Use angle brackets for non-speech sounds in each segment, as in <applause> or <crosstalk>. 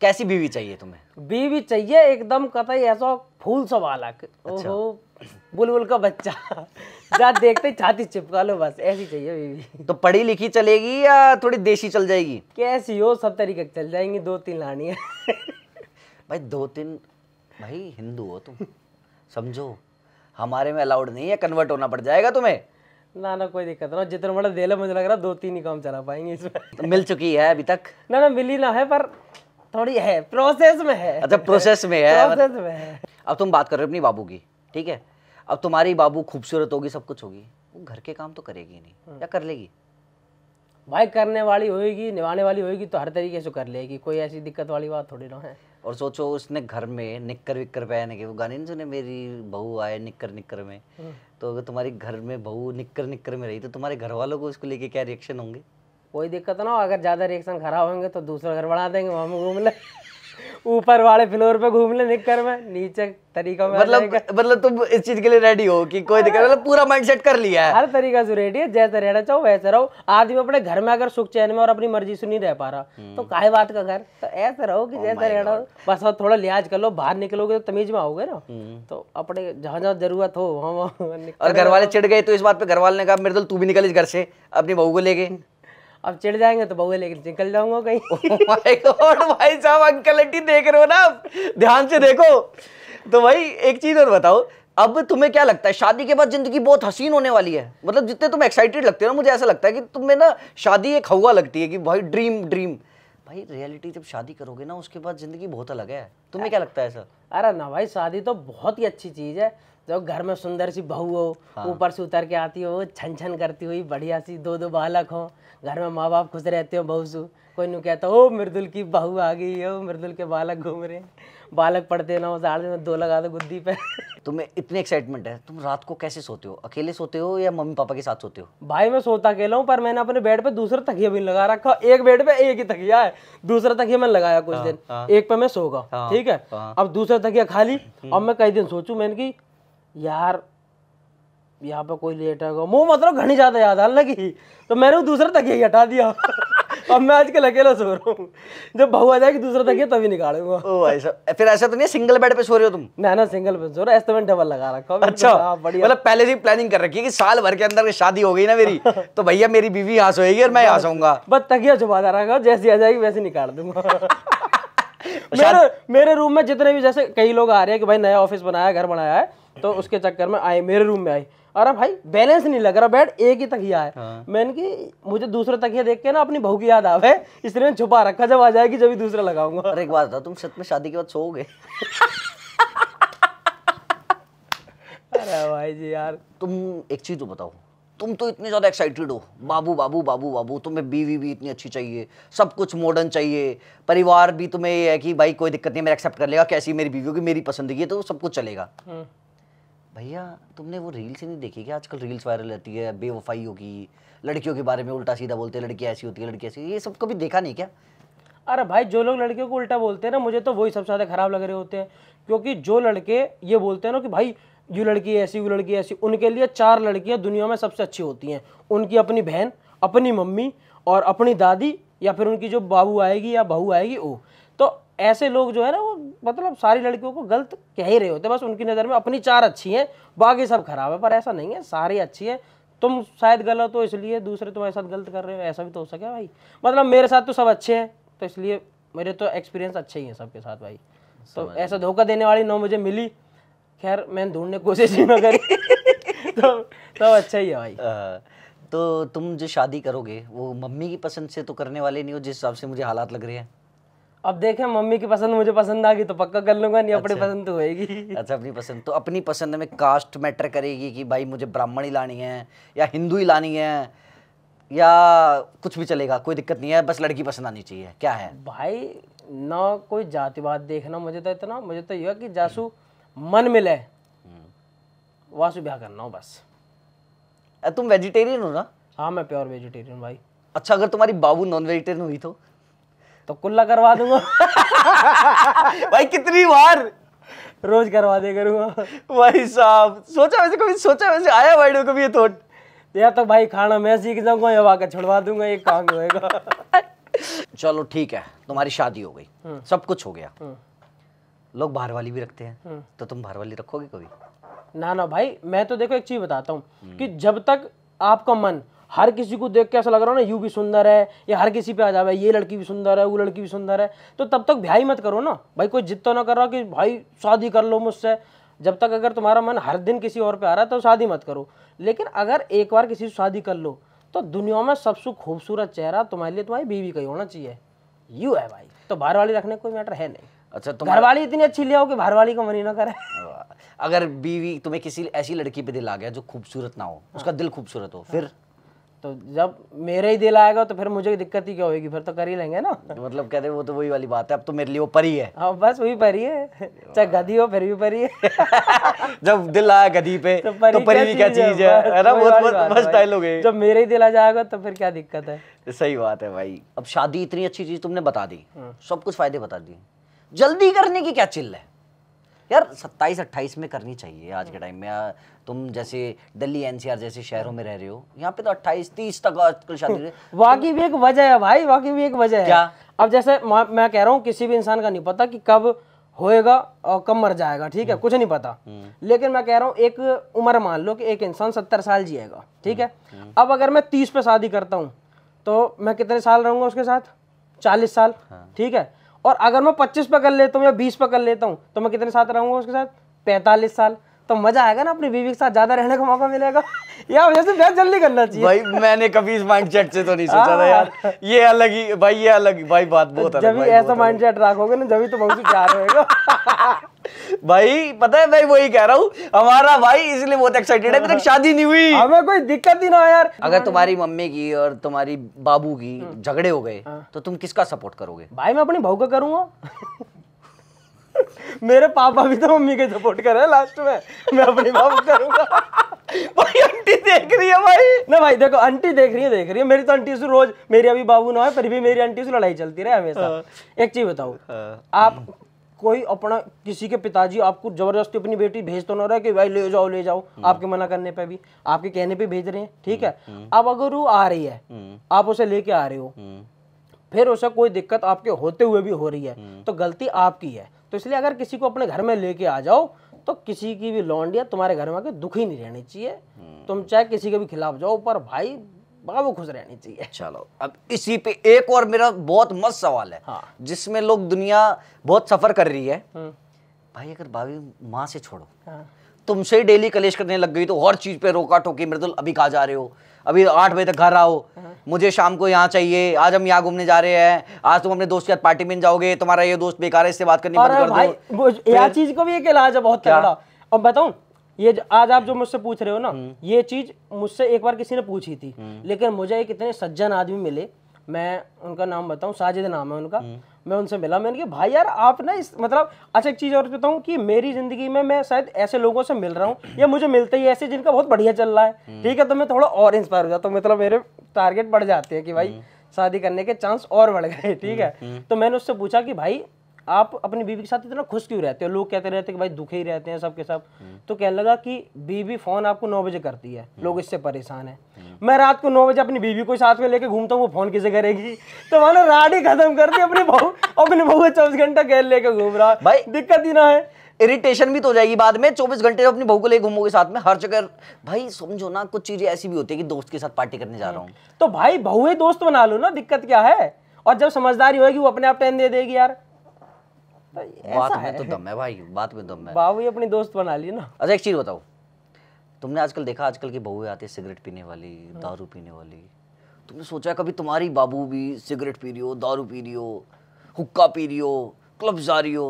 कैसी बीवी चाहिए तुम्हें बीवी चाहिए एकदम कतई ऐसा फूल वाला अच्छा। बुलबुल का बच्चा <laughs> जा देखते छाती चिपका लो बस ऐसी चाहिए बीवी तो पढ़ी लिखी चलेगी या थोड़ी देसी चल जाएगी कैसी हो सब तरीके चल जाएंगी दो तीन लानी है <laughs> भाई दो तीन भाई हिंदू हो तुम समझो हमारे में अलाउड नहीं है कन्वर्ट होना पड़ जाएगा तुम्हें ना ना कोई दिक्कत ना जितना बड़ा दे लो मुझे लग रहा दो तीन ही काम चला पाएंगे इसमें तो मिल चुकी है अभी तक ना ना मिली ना है पर थोड़ी है प्रोसेस में है अच्छा प्रोसेस में है प्रोसेस में है अब तुम बात कर रहे हो अपनी बाबू की ठीक है अब तुम्हारी बाबू खूबसूरत होगी सब कुछ होगी वो घर के काम तो करेगी नहीं क्या हम्म। कर लेगी भाई करने वाली होगी निभाने वाली होगी तो हर तरीके से कर लेगी कोई ऐसी दिक्कत वाली बात थोड़ी ना है और सोचो उसने घर में निक्कर विक्कर पहने के वो गाने नहीं सुने मेरी बहू आए निक्कर निक्कर में हम्म। तो अगर तुम्हारी घर में बहू निक्कर निक्कर में रही तो तुम्हारे घर वालों को उसको लेके क्या रिएक्शन होंगे कोई दिक्कत ना हो अगर ज़्यादा रिएक्शन खराब होंगे तो दूसरा घर बढ़ा देंगे वहाँ घूम ले ऊपर वाले फ्लोर पे घूम ले निकल में नीचे तरीका में मतलब मतलब तुम इस चीज के लिए रेडी हो कि कोई दिक्कत मतलब पूरा माइंडसेट कर लिया है हर तरीका से रेडी है जैसे रहना चाहो वैसे रहो आदमी अपने घर में अगर सुख चैन में और अपनी मर्जी से नहीं रह पा रहा हम्म। तो काहे बात का घर तो ऐसे रहो कि oh जैसे रहना रहना बस और थोड़ा लिहाज कर लो बाहर निकलोगे तो तमीज में आओगे ना हम्म। तो अपने जहाँ जहाँ जरूरत हो वहाँ वहाँ और घर वाले चिड़ गए तो इस बात पे घर वाले ने कहा मेरे तो तू भी निकल इस घर से अपनी बहू को लेके अब चढ़ जाएंगे तो बहुए लेकर निकल जाऊंगा कहीं गॉड <laughs> oh भाई साहब अंकल आंटी देख रहे हो ना ध्यान से देखो तो भाई एक चीज और बताओ अब तुम्हें क्या लगता है शादी के बाद जिंदगी बहुत हसीन होने वाली है मतलब जितने तुम एक्साइटेड लगते हो ना मुझे ऐसा लगता है कि तुम्हें ना शादी एक हवा लगती है कि भाई ड्रीम ड्रीम भाई रियलिटी जब शादी करोगे ना उसके बाद ज़िंदगी बहुत अलग है तुम्हें क्या लगता है सर अरे ना भाई शादी तो बहुत ही अच्छी चीज़ है जब घर में सुंदर सी बहू हो हाँ। ऊपर हाँ। से उतर के आती हो छन छन करती हुई बढ़िया सी दो दो बालक हो घर में माँ बाप खुश रहते हो बहू से कोई नु कहता हो मृदुल की बहू आ गई हो मृदुल के बालक घूम रहे बालक पढ़ते ना हो साढ़े दो लगा दो गुद्दी पे तुम्हें इतनी एक्साइटमेंट है तुम रात को कैसे सोते हो अकेले सोते हो या मम्मी पापा के साथ सोते हो भाई मैं सोता अकेला हूँ पर मैंने अपने बेड पे दूसरा तकिया भी लगा रखा एक बेड पे एक ही तकिया है दूसरा तकिया मैंने लगाया कुछ हाँ, दिन हाँ। एक पे मैं सोगा हाँ, ठीक है अब दूसरा तकिया खाली हम्म। अब मैं कई दिन सोचू मैंने की यार यहाँ पे कोई लेटा होगा मुंह मतलब घनी ज्यादा याद आने लगी तो मैंने दूसरा तकिया ही हटा दिया <laughs> <laughs> अब मैं आजकल अकेला सो रहा हूँ जब भाव आ जाएगी दूसरा तकिया तभी निकालूंगा ओ भाई साहब फिर ऐसा तो नहीं सिंगल बेड पे सो रहे हो तुम ना ना सिंगल बेड सो रहा ऐसा तो मैंने डबल लगा रखा हूँ अच्छा हाँ, बढ़िया मतलब पहले से प्लानिंग कर रखी है कि साल भर के अंदर शादी हो गई ना मेरी <laughs> तो भैया मेरी बीवी यहाँ सोएगी और मैं यहाँ सोंगा बस तकिया छुपा जा रहा जैसी आ जाएगी वैसे निकाल दूंगा <laughs> मेरे मेरे रूम में जितने भी जैसे कई लोग आ रहे हैं कि भाई नया ऑफिस बनाया घर बनाया है तो उसके चक्कर में आए मेरे रूम में आए अरे भाई बैलेंस नहीं लग रहा बेड एक ही तकिया है हाँ। मैंने कि मुझे दूसरा तकिया देख के ना अपनी बहू की याद आवे इसलिए मैं छुपा रखा जब आ जाएगी जब दूसरा लगाऊंगा अरे एक बात तुम सच में शादी के बाद सोओगे अरे भाई जी यार तुम एक चीज तो बताओ तुम तो इतने ज़्यादा एक्साइटेड हो बाबू बाबू बाबू बाबू तुम्हें बीवी भी इतनी अच्छी चाहिए सब कुछ मॉडर्न चाहिए परिवार भी तुम्हें ये है कि भाई कोई दिक्कत नहीं मेरा एक्सेप्ट कर लेगा कैसी मेरी बीवी होगी मेरी पसंदगी है तो सब कुछ चलेगा हम्म। भैया तुमने वो रील्स ही नहीं देखी क्या आजकल रील्स वायरल रहती है बेवफाई होगी लड़कियों के बारे में उल्टा सीधा बोलते हैं लड़कियाँ ऐसी होती है लड़की ऐसी ये सब कभी देखा नहीं क्या अरे भाई जो लोग लड़कियों को उल्टा बोलते हैं ना मुझे तो वही सबसे ज़्यादा खराब लग रहे होते हैं क्योंकि जो लड़के ये बोलते हैं ना कि भाई यू लड़की ऐसी वो लड़की ऐसी उनके लिए चार लड़कियाँ दुनिया में सबसे अच्छी होती हैं उनकी अपनी बहन अपनी मम्मी और अपनी दादी या फिर उनकी जो बाबू आएगी या बहू आएगी वो ऐसे लोग जो है ना वो मतलब सारी लड़कियों को गलत कह ही रहे होते बस उनकी नज़र में अपनी चार अच्छी हैं बाकी सब खराब है पर ऐसा नहीं है सारी अच्छी है तुम शायद गलत हो इसलिए दूसरे तुम्हारे साथ गलत कर रहे हो ऐसा भी तो हो सके भाई मतलब मेरे साथ तो सब अच्छे हैं तो इसलिए मेरे तो एक्सपीरियंस अच्छे ही हैं सबके साथ भाई तो ऐसा धोखा देने वाली ना मुझे मिली खैर मैंने ढूंढने कोशिश ही ना करी <laughs> तो सब अच्छा ही है भाई तो तुम जो शादी करोगे वो मम्मी की पसंद से तो करने वाले नहीं हो जिस हिसाब से मुझे हालात लग रहे हैं अब देखें मम्मी की पसंद मुझे पसंद आ गई तो पक्का कर लूंगा नहीं अपनी अच्छा। पसंद तो होगी अच्छा अपनी पसंद तो अपनी पसंद में कास्ट मैटर करेगी कि भाई मुझे ब्राह्मण ही लानी है या हिंदू ही लानी है या कुछ भी चलेगा कोई दिक्कत नहीं है बस लड़की पसंद आनी चाहिए क्या है भाई ना कोई जातिवाद देखना मुझे तो इतना मुझे तो यह कि जासू मन मिले वासु ब्याह करना हो बस तुम वेजिटेरियन हो ना हाँ मैं प्योर वेजिटेरियन भाई अच्छा अगर तुम्हारी बाबू नॉन वेजिटेरियन हुई तो तो कुल्ला करवा दूंगा <laughs> भाई कितनी बार रोज करवा दे करूँगा भाई साहब सोचा वैसे कभी सोचा वैसे आया भाई ने कभी ये थॉट तो? या तो भाई खाना मैं सीख जाऊंगा या वाकई छुड़वा दूंगा एक काम होएगा चलो ठीक है तुम्हारी शादी हो गई हम्म। सब कुछ हो गया हम्म। लोग बाहर वाली भी रखते हैं हम्म। तो तुम बाहर वाली रखोगे कभी ना ना भाई मैं तो देखो एक चीज बताता हूँ कि जब तक आपका मन हर किसी को देख के ऐसा लग रहा हो ना यू भी सुंदर है या हर किसी पे आ जाए ये लड़की भी सुंदर है वो लड़की भी सुंदर है तो तब तक भाई मत करो ना भाई कोई जिद तो ना कर रहा कि भाई शादी कर लो मुझसे जब तक अगर तुम्हारा मन हर दिन किसी और पे आ रहा है तो शादी मत करो लेकिन अगर एक बार किसी से शादी कर लो तो दुनिया में सबसे खूबसूरत चेहरा तुम्हारे लिए तुम्हारी तो बीवी का ही होना चाहिए यू है भाई तो बाहर वाली रखने कोई मैटर है नहीं अच्छा तुम घरवाली इतनी अच्छी लिया हो कि वाली को मनी ना करे अगर बीवी तुम्हें किसी ऐसी लड़की पे दिल आ गया जो खूबसूरत ना हो उसका हाँ। दिल खूबसूरत हो फिर तो जब मेरा ही दिल आएगा तो फिर मुझे दिक्कत ही क्या होगी फिर तो कर ही लेंगे ना मतलब कहते वो तो वही वाली बात है अब तो मेरे लिए वो परी है हाँ बस वही परी है चाहे गधी हो फिर भी परी है <laughs> जब दिल आया गधी पे तो परी, तो परी भी क्या चीज है ना बहुत स्टाइल हो है जब मेरे ही दिल आ जाएगा तो फिर क्या दिक्कत है सही बात है भाई अब शादी इतनी अच्छी चीज तुमने बता दी हाँ। सब कुछ फायदे बता दिए जल्दी करने की क्या चिल्ल है यार सत्ताईस अट्ठाईस में करनी चाहिए आज के टाइम में तुम जैसे दिल्ली एनसीआर जैसे शहरों में रह रहे हो यहाँ पे तो अट्ठाईस तीस तक आजकल शादी <laughs> वाकई भी एक वजह है भाई वाकई भी एक वजह है क्या अब जैसे मैं कह रहा हूँ किसी भी इंसान का नहीं पता कि कब होएगा और कब मर जाएगा ठीक है हम्म। कुछ नहीं पता हम्म। लेकिन मैं कह रहा हूँ एक उम्र मान लो कि एक इंसान सत्तर साल जिएगा ठीक है हम्म, अब अगर मैं तीस पे शादी करता हूँ तो मैं कितने साल रहूंगा उसके साथ चालीस साल हाँ। ठीक है और अगर मैं पच्चीस पकड़ लेता तो हूँ या बीस पकड़ लेता हूँ तो मैं कितने साथ रहूँगा उसके साथ पैंतालीस साल तो मजा आएगा ना अपनी बीवी के साथ ज्यादा रहने का मौका मिलेगा या वजह से बहुत जल्दी करना चाहिए भाई मैंने कभी इस माइंड सेट से तो नहीं सोचा था हाँ। यार ये अलग ही भाई ये अलग ही भाई बात बहुत अलग जब ऐसा माइंड सेट रखोगे ना जब तो बहुत प्यार होगा <laughs> भाई पता है भाई वही कह रहा हूँ हमारा भाई इसलिए बहुत एक्साइटेड है तक शादी नहीं हुई हमें कोई दिक्कत ही ना यार अगर तुम्हारी मम्मी की और तुम्हारी बाबू की हाँ। झगड़े हो गए हाँ। तो तुम किसका सपोर्ट करोगे भाई मैं अपनी बहू का करूंगा मेरे पापा भी तो मम्मी के सपोर्ट कर रहे हैं लास्ट में मैं अपनी बाप करूंगा भाई आंटी देख रही है भाई ना भाई देखो आंटी देख रही है देख रही है मेरी तो आंटी से रोज मेरी अभी बाबू ना है पर भी मेरी आंटी से लड़ाई चलती रहे हमेशा हाँ। एक चीज बताओ हाँ। आप कोई अपना किसी के पिताजी आपको जबरदस्ती अपनी बेटी भेज तो ना रहा कि भाई ले जाओ ले जाओ हाँ। आपके मना करने पे भी आपके कहने पे भेज रहे हैं ठीक है अब अगर वो आ रही है आप उसे लेके आ रहे हो फिर उसे कोई दिक्कत आपके होते हुए भी हो रही है हम्म। तो गलती आपकी है तो इसलिए अगर किसी को अपने घर में लेके आ जाओ तो किसी की भी लौंडिया तुम्हारे घर में दुखी नहीं रहनी चाहिए हम्म। तुम चाहे किसी के भी खिलाफ जाओ पर भाई वो खुश रहनी चाहिए चलो अब इसी पे एक और मेरा बहुत मस्त सवाल है हाँ। जिसमें लोग दुनिया बहुत सफर कर रही है हम्म। भाई अगर भाभी माँ से छोड़ो हाँ। तुमसे ही डेली कलेश करने लग गई तो हर चीज़ पे रोका टोकी मृदुल तो अभी कहा जा रहे हो अभी आठ बजे तक घर आओ मुझे शाम को यहाँ चाहिए आज हम यहाँ घूमने जा रहे हैं आज तुम अपने दोस्त के साथ पार्टी में जाओगे तुम्हारा ये दोस्त बेकार है इससे बात करनी बंद कर दो यार चीज को भी एक इलाज है बहुत तगड़ा और बताऊ ये आज आप जो मुझसे पूछ रहे हो ना हम्म। ये चीज मुझसे एक बार किसी ने पूछी थी हम्म। लेकिन मुझे एक इतने सज्जन आदमी मिले मैं उनका नाम बताऊं साजिद नाम है उनका हम्म। मैं उनसे मिला मैंने कहा भाई यार आप ना इस मतलब अच्छा एक चीज़ और बताऊँ कि मेरी ज़िंदगी में मैं शायद ऐसे लोगों से मिल रहा हूँ या मुझे मिलते ही ऐसे जिनका बहुत बढ़िया चल रहा है हम्म। ठीक है तो मैं थोड़ा और इंस्पायर हो जाता हूँ मतलब मेरे टारगेट बढ़ जाते हैं कि भाई हम्म। शादी करने के चांस और बढ़ गए ठीक है हम्म, तो मैंने उससे पूछा कि भाई आप अपनी बीवी के साथ इतना खुश क्यों रहते हो लोग कहते रहते हैं कि भाई दुखे ही रहते हैं सबके सब तो कहने लगा कि बीवी फोन आपको नौ बजे करती है लोग इससे परेशान है मैं रात को नौ बजे अपनी बीवी को साथ में लेके घूमता हूँ वो फोन किसे करेगी तो मानो रात ही खत्म कर दी अपनी बहू अपनी बहू को चौबीस घंटा गैर लेके घूम रहा भाई दिक्कत ही ना है इरिटेशन भी तो हो जाएगी बाद में चौबीस घंटे अपनी बहू को ले घूमोगे साथ में हर जगह भाई समझो ना कुछ चीजें ऐसी भी होती है कि दोस्त के साथ पार्टी करने जा रहा हूँ तो भाई बहुए दोस्त बना लो ना दिक्कत क्या है और जब समझदारी होगी वो अपने आप टाइम दे देगी यार बात में तो दम है भाई बात में दम है बाबू अपनी दोस्त बना ली ना अच्छा एक चीज़ बताओ तुमने आजकल देखा आजकल की बहुएं आती है सिगरेट पीने वाली हाँ। दारू पीने वाली तुमने सोचा कभी तुम्हारी बाबू भी सिगरेट पी रही हो दारू पी रही हो हुक्का पी रही हो क्लब जा रही हो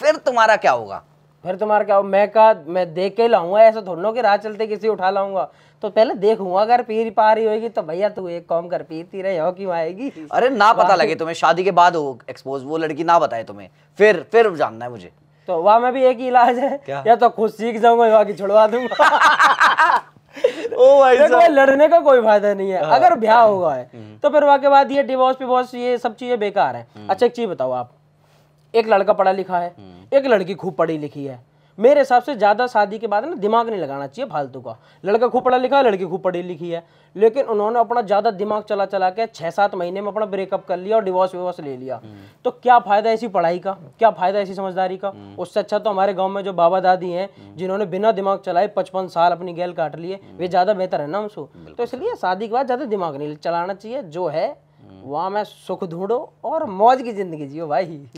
फिर तुम्हारा क्या होगा फिर तुम्हारा क्या मैं का मैं देख के लाऊंगा ऐसा थोड़ा कि राह चलते किसी उठा लाऊंगा तो पहले देखूंगा अगर पीर पा रही होगी तो भैया तू एक काम कर पीती रहे हो क्यों आएगी अरे ना पता लगे तुम्हें शादी के बाद हो एक्सपोज वो लड़की ना बताए तुम्हें फिर फिर जानना है मुझे तो वहां में भी एक ही इलाज है क्या? या तो खुद सीख जाऊंगा वहां की छुड़वा दूंगा <laughs> ओ भाई देखो लड़ने का कोई फायदा नहीं है हाँ। अगर ब्याह हुआ है हम्म। तो फिर वहाँ के बाद ये डिवोर्स विवोर्स ये सब चीजें बेकार है हम्म। अच्छा एक चीज बताओ आप एक लड़का पढ़ा लिखा है हम्म। एक लड़की खूब पढ़ी लिखी है मेरे हिसाब से ज़्यादा शादी के बाद ना दिमाग नहीं लगाना चाहिए फालतू का लड़का खूब पढ़ा लिखा है लड़की खूब पढ़ी लिखी है लेकिन उन्होंने अपना ज़्यादा दिमाग चला चला के छह सात महीने में अपना ब्रेकअप कर लिया और डिवोर्स विवोर्स ले लिया हम्म। तो क्या फ़ायदा ऐसी पढ़ाई का क्या फ़ायदा ऐसी समझदारी का हम्म। उससे अच्छा तो हमारे गाँव में जो बाबा दादी है जिन्होंने बिना दिमाग चलाए पचपन साल अपनी गैल काट लिए वे ज़्यादा बेहतर है ना उसको तो इसलिए शादी के बाद ज़्यादा दिमाग नहीं चलाना चाहिए जो है वहाँ में सुख ढूंढो और मौज की ज़िंदगी जियो भाई